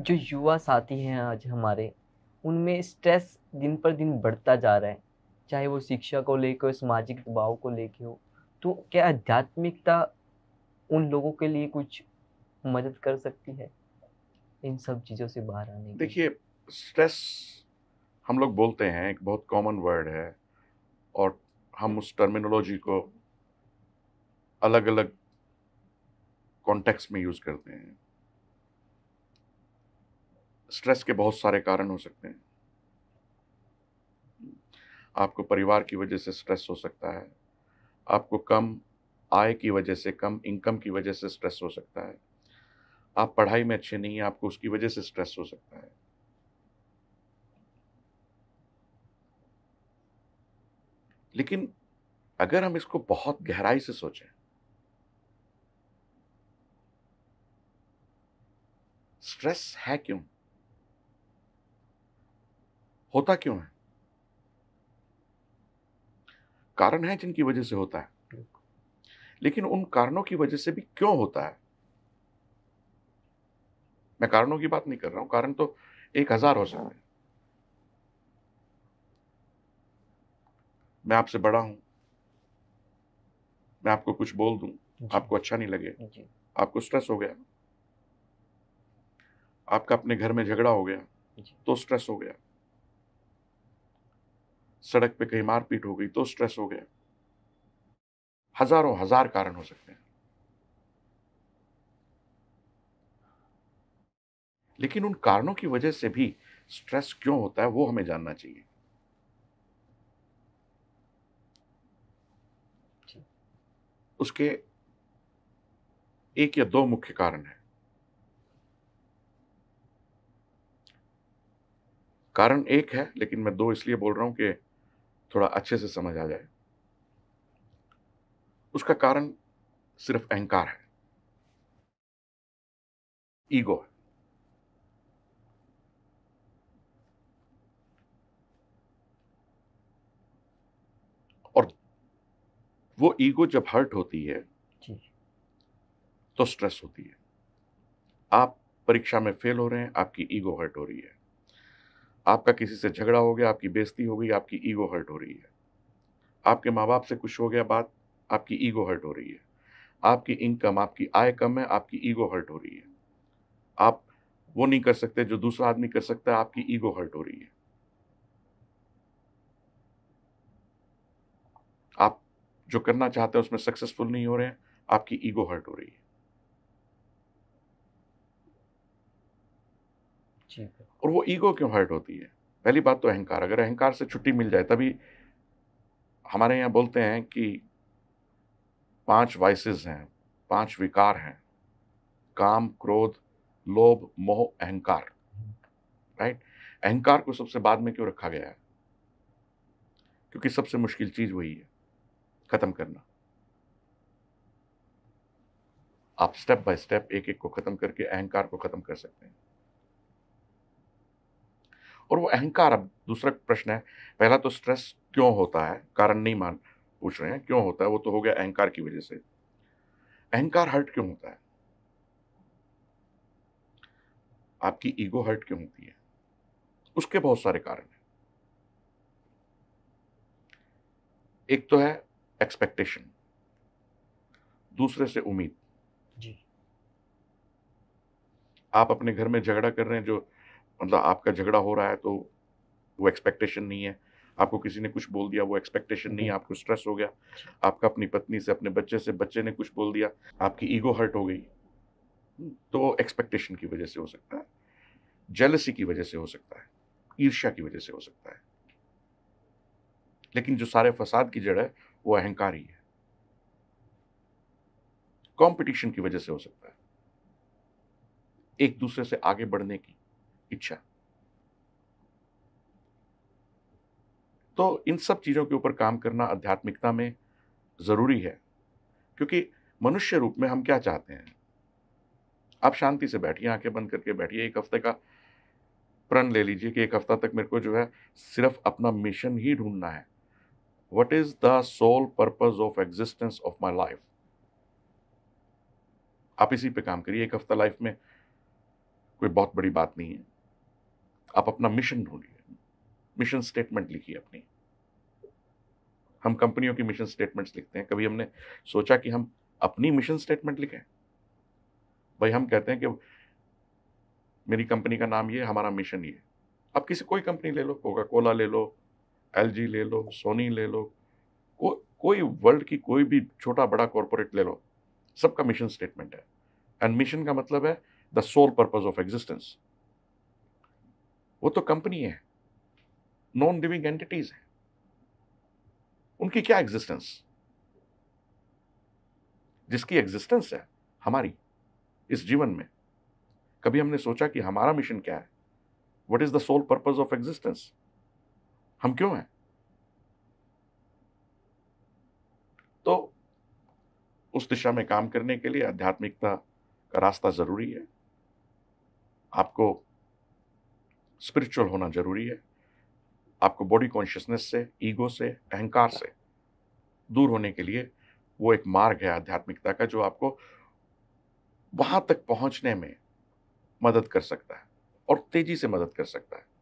जो युवा साथी हैं आज हमारे उनमें स्ट्रेस दिन पर दिन बढ़ता जा रहा है चाहे वो शिक्षा को लेकर सामाजिक दबाव को लेकर हो तो क्या आध्यात्मिकता उन लोगों के लिए कुछ मदद कर सकती है इन सब चीज़ों से बाहर आने देखिए स्ट्रेस हम लोग बोलते हैं एक बहुत कॉमन वर्ड है और हम उस टर्मिनोलॉजी को अलग अलग कॉन्टेक्स्ट में यूज़ करते हैं स्ट्रेस के बहुत सारे कारण हो सकते हैं आपको परिवार की वजह से स्ट्रेस हो सकता है आपको कम आय की वजह से कम इनकम की वजह से स्ट्रेस हो सकता है आप पढ़ाई में अच्छे नहीं हैं आपको उसकी वजह से स्ट्रेस हो सकता है लेकिन अगर हम इसको बहुत गहराई से सोचें स्ट्रेस है क्यों होता क्यों है कारण है जिनकी वजह से होता है लेकिन उन कारणों की वजह से भी क्यों होता है मैं कारणों की बात नहीं कर रहा हूं कारण तो एक हजार हो सकते मैं आपसे बड़ा हूं मैं आपको कुछ बोल दूं आपको अच्छा नहीं लगे आपको स्ट्रेस हो गया आपका अपने घर में झगड़ा हो गया तो स्ट्रेस हो गया सड़क पे कहीं मारपीट हो गई तो स्ट्रेस हो गया हजारों हजार कारण हो सकते हैं लेकिन उन कारणों की वजह से भी स्ट्रेस क्यों होता है वो हमें जानना चाहिए उसके एक या दो मुख्य कारण हैं कारण एक है लेकिन मैं दो इसलिए बोल रहा हूं कि थोड़ा अच्छे से समझ आ जाए उसका कारण सिर्फ अहंकार है ईगो है और वो ईगो जब हर्ट होती है तो स्ट्रेस होती है आप परीक्षा में फेल हो रहे हैं आपकी ईगो हर्ट हो रही है आपका किसी से झगड़ा हो गया आपकी बेइज्जती हो गई आपकी ईगो हर्ट हो रही है आपके माँ बाप से कुछ हो गया बात आपकी ईगो हर्ट हो रही है आपकी इनकम आपकी आय कम है आपकी ईगो हर्ट हो रही है आप वो नहीं कर सकते जो दूसरा आदमी कर सकता है आपकी ईगो हर्ट हो रही है आप जो करना चाहते हैं उसमें सक्सेसफुल नहीं हो रहे हैं आपकी ईगो हर्ट हो रही है और वो ईगो क्यों हर्ट होती है पहली बात तो अहंकार अगर अहंकार से छुट्टी मिल जाए तभी हमारे यहाँ बोलते हैं कि पांच वाइसेस हैं पांच विकार हैं काम क्रोध लोभ मोह अहंकार राइट अहंकार को सबसे बाद में क्यों रखा गया है क्योंकि सबसे मुश्किल चीज वही है खत्म करना आप स्टेप बाय स्टेप एक एक को खत्म करके अहंकार को खत्म कर सकते हैं और वो अहंकार अब दूसरा प्रश्न है पहला तो स्ट्रेस क्यों होता है कारण नहीं मान पूछ रहे हैं क्यों होता है वो तो हो गया अहंकार की वजह से अहंकार हर्ट क्यों होता है आपकी ईगो हर्ट क्यों होती है उसके बहुत सारे कारण हैं एक तो है एक्सपेक्टेशन दूसरे से उम्मीद जी आप अपने घर में झगड़ा कर रहे हैं जो मतलब आपका झगड़ा हो रहा है तो वो एक्सपेक्टेशन नहीं है आपको किसी ने कुछ बोल दिया वो एक्सपेक्टेशन नहीं है हम्म। आपको स्ट्रेस हो गया अच्छा। आपका अपनी पत्नी से अपने बच्चे से बच्चे ने कुछ बोल दिया आपकी ईगो हर्ट हो गई हम्म, तो एक्सपेक्टेशन की वजह से हो सकता है जेलसी की वजह से हो सकता है ईर्ष्या की वजह से हो सकता है लेकिन जो सारे फसाद की जड़ है वो अहंकार ही है कंपटीशन की वजह से हो सकता है एक दूसरे से आगे बढ़ने की इच्छा तो इन सब चीज़ों के ऊपर काम करना आध्यात्मिकता में ज़रूरी है क्योंकि मनुष्य रूप में हम क्या चाहते हैं आप शांति से बैठिए आंखें बंद करके बैठिए एक हफ्ते का प्रण ले लीजिए कि एक हफ्ता तक मेरे को जो है सिर्फ अपना मिशन ही ढूंढना है what is the sole purpose of existence of my life आप इसी पे काम करिए एक हफ्ता लाइफ में कोई बहुत बड़ी बात नहीं है आप अपना मिशन ढूंढिए मिशन स्टेटमेंट लिखिए अपनी हम कंपनियों की मिशन स्टेटमेंट्स लिखते हैं कभी हमने सोचा कि हम अपनी मिशन स्टेटमेंट लिखें भाई हम कहते हैं कि मेरी कंपनी का नाम ये हमारा मिशन ये आप किसी कोई कंपनी ले लो कोका कोला ले लो एल ले लो सोनी ले लो को, कोई वर्ल्ड की कोई भी छोटा बड़ा कॉरपोरेट ले लो सबका मिशन स्टेटमेंट है एंड मिशन का मतलब है the sole purpose of existence वो तो कंपनी है नॉन लिविंग एंटिटीज है उनकी क्या एग्जिस्टेंस जिसकी एग्जिस्टेंस है हमारी इस जीवन में कभी हमने सोचा कि हमारा मिशन क्या है what is the sole purpose of existence हम क्यों हैं तो उस दिशा में काम करने के लिए आध्यात्मिकता का रास्ता ज़रूरी है आपको स्पिरिचुअल होना जरूरी है आपको बॉडी कॉन्शियसनेस से ईगो से अहंकार से दूर होने के लिए वो एक मार्ग है आध्यात्मिकता का जो आपको वहाँ तक पहुँचने में मदद कर सकता है और तेज़ी से मदद कर सकता है